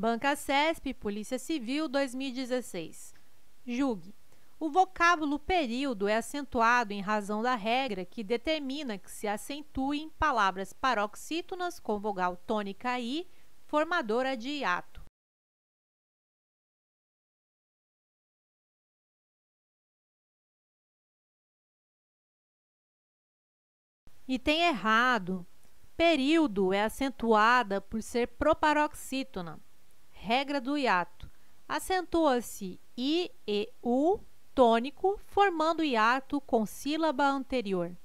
Banca CESP, Polícia Civil, 2016. Julgue. O vocábulo período é acentuado em razão da regra que determina que se acentuem palavras paroxítonas com vogal tônica I, formadora de hiato. E tem errado. Período é acentuada por ser proparoxítona regra do hiato. Acentua-se i e u tônico, formando hiato com sílaba anterior.